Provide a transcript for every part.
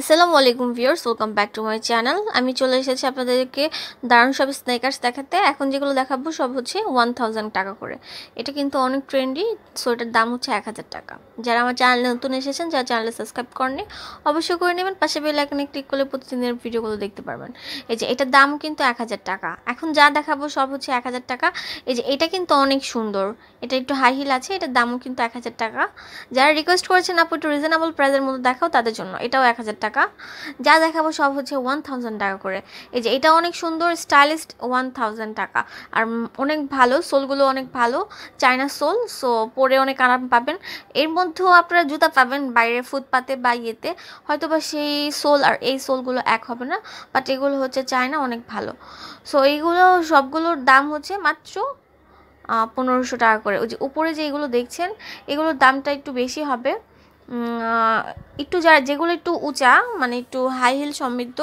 আসসালামু আলাইকুম viewers welcome back to my channel আমি চলে এসেছি আপনাদেরকে দারুণ সব স্নেকার্স দেখাতে এখন যেগুলো দেখাবো সব হচ্ছে ওয়ান টাকা করে এটা কিন্তু অনেক ট্রেন্ডি সো এটার দাম হচ্ছে এক টাকা যারা আমার চ্যানেলে নতুন এসেছেন যারা চ্যানেলে সাবস্ক্রাইব করেনি অবশ্যই করে নেবেন পাশে বেল আইকনে ক্লিক করলে প্রতিদিনের ভিডিওগুলো দেখতে পারবেন এই যে এটার দাম কিন্তু এক টাকা এখন যা দেখাবো সব হচ্ছে এক টাকা এই যে এটা কিন্তু অনেক সুন্দর এটা একটু হাই হিল আছে এটার দামও কিন্তু এক টাকা যারা রিকোয়েস্ট করেছেন আপু একটু রিজনেবল প্রাইসের মধ্যে দেখাও তাদের জন্য এটাও এক টাকা যা দেখাবো সব হচ্ছে ওয়ান থাউজেন্ড টাকা করে এই যে এটা অনেক সুন্দর স্টাইলিস্ট ওয়ান থাউজেন্ড টাকা আর অনেক ভালো সোলগুলো অনেক ভালো চায়না সোল সো পরে অনেক আরাম পাবেন এর মধ্যেও আপনারা জুতা পাবেন বাইরে ফুটপাতে বা ইয়েতে হয়তো বা সেই সোল আর এই সোলগুলো এক হবে না বাট এগুলো হচ্ছে চায়না অনেক ভালো সো এইগুলো সবগুলোর দাম হচ্ছে মাত্র পনেরোশো টাকা করে ওই যে উপরে যে এগুলো দেখছেন এগুলোর দামটা একটু বেশি হবে একটু যারা যেগুলো একটু উঁচা মানে একটু হাই হিল সমৃদ্ধ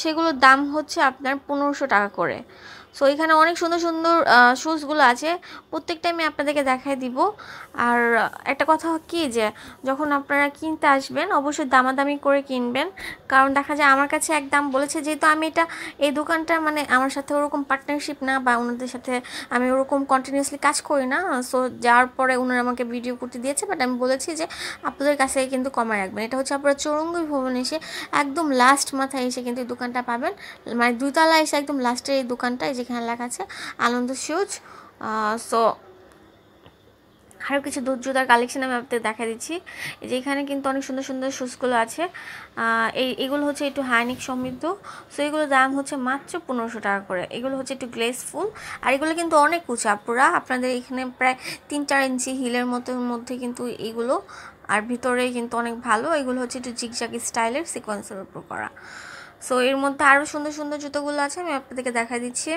সেগুলোর দাম হচ্ছে আপনার পনেরোশো টাকা করে সো এখানে অনেক সুন্দর সুন্দর শুজগুলো আছে প্রত্যেকটা আমি আপনাদেরকে দেখাই দিব আর একটা কথা কি যে যখন আপনারা কিনতে আসবেন অবশ্যই দামাদামি করে কিনবেন কারণ দেখা যায় আমার কাছে এক দাম বলেছে যেহেতু আমি এটা এই দোকানটা মানে আমার সাথে ওরকম পার্টনারশিপ না বা ওনাদের সাথে আমি ওরকম কন্টিনিউসলি কাজ করি না সো যাওয়ার পরে ওনারা আমাকে ভিডিও করতে দিয়েছে বাট আমি বলেছি যে আপনাদের কাছে কিন্তু কমায় রাখবেন এটা হচ্ছে আপনারা চৌরঙ্গী ভবন এসে একদম লাস্ট মাথায় এসে কিন্তু এই দোকানটা পাবেন মানে দুতলা এসে একদম লাস্টের এই দোকানটা যে যেখানে লেখা আছে আনন্দ সুজ সো আরও কিছু দুধ জুতার কালেকশন আমি আপনাদের দেখা দিচ্ছি যে এখানে কিন্তু অনেক সুন্দর সুন্দর শুজগুলো আছে এই এগুলো হচ্ছে একটু হাইনিক সমৃদ্ধ সো এগুলোর দাম হচ্ছে মাত্র পনেরোশো টাকা করে এগুলো হচ্ছে একটু গ্লেসফুল আর এগুলো কিন্তু অনেক উঁচা পুরা আপনাদের এখানে প্রায় তিন চার ইঞ্চি হিলের মতো মধ্যে কিন্তু এগুলো আর ভিতরে কিন্তু অনেক ভালো এগুলো হচ্ছে একটু জিগজাগ স্টাইলের সিকোয়েন্সের উপর করা সো এর মধ্যে আরও সুন্দর সুন্দর জুতোগুলো আছে আমি আপনাদেরকে দেখা দিচ্ছি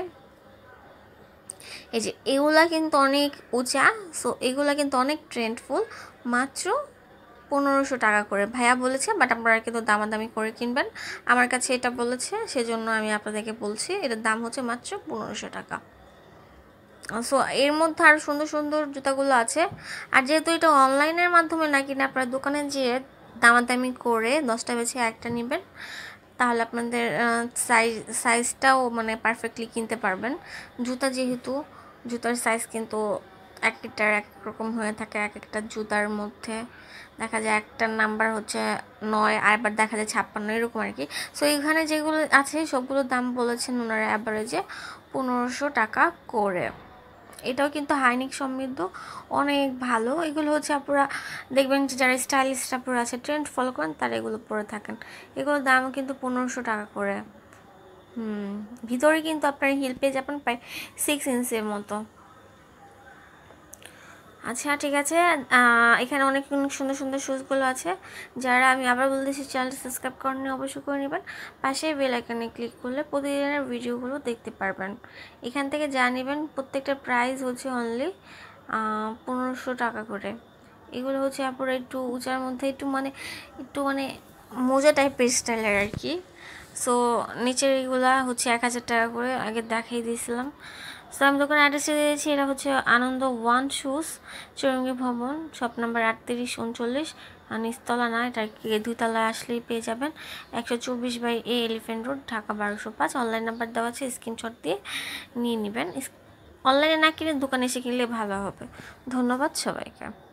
এই যে এগুলা কিন্তু অনেক উঁচা সো এগুলা কিন্তু অনেক ট্রেন্ডফুল মাত্র পনেরোশো টাকা করে ভাইয়া বলেছে বাট আপনারা কিন্তু দামাদামি করে কিনবেন আমার কাছে এটা বলেছে সেজন্য আমি আপনাদেরকে বলছি এটার দাম হচ্ছে মাত্র পনেরোশো টাকা সো এর মধ্যে আরও সুন্দর সুন্দর জুতাগুলো আছে আর যেহেতু এটা অনলাইনের মাধ্যমে না কিনে আপনারা দোকানে যেয়ে দামাদামি করে দশটা বেছে একটা নেবেন তাহলে আপনাদের সাইজ সাইজটাও মানে পারফেক্টলি কিনতে পারবেন জুতা যেহেতু জুতার সাইজ কিন্তু এক একটার এক রকম হয়ে থাকে এক একটা জুতার মধ্যে দেখা যায় একটার নাম্বার হচ্ছে নয় এবার দেখা যায় ছাপ্পান্ন এরকম আর কি সো এখানে যেগুলো আছে সবগুলোর দাম বলেছেন ওনারা অ্যাভারেজে পনেরোশো টাকা করে এটাও কিন্তু হাইনিক সমৃদ্ধ অনেক ভালো এগুলো হচ্ছে আপনারা দেখবেন যে যারা স্টাইলিস্ট আপনারা আছে ট্রেন্ড ফলো করেন তারা এগুলো পরে থাকেন এগুলোর দামও কিন্তু পনেরোশো টাকা করে হুম ভিতরে কিন্তু আপনার হিল পেয়ে যাবেন প্রায় সিক্স ইঞ্চের মতো আচ্ছা ঠিক আছে এখানে অনেক সুন্দর সুন্দর শুজগুলো আছে যারা আমি আবার বলতেছি চ্যানেলটি সাবস্ক্রাইব করেন অবশ্যই করে নেবেন পাশে বেল আইকনে ক্লিক করলে প্রতিদিনের ভিডিওগুলো দেখতে পারবেন এখান থেকে যা নেবেন প্রত্যেকটা প্রাইস হচ্ছে অনলি পনেরোশো টাকা করে এগুলো হচ্ছে আপনার একটু উঁচার মধ্যে একটু মানে একটু মানে মোজা টাইপের স্টাইলের আর কি সো নিচের এগুলা হচ্ছে এক হাজার টাকা করে আগে দেখাই দিয়েছিলাম সালাম আমি দোকানে দিয়েছি এটা হচ্ছে আনন্দ ওয়ান শুজ চৌরঙ্গি ভবন শপ নাম্বার আটত্রিশ উনচল্লিশ আর না এটা দুতলায় আসলেই পেয়ে যাবেন একশো চব্বিশ by A elephant road Dhaka বারোশো পাঁচ অনলাইন নাম্বার দেওয়া আছে স্ক্রিনশট দিয়ে নিয়ে নেবেন অনলাইনে না কিনে দোকানে এসে কিনলে ভালো হবে ধন্যবাদ সবাইকে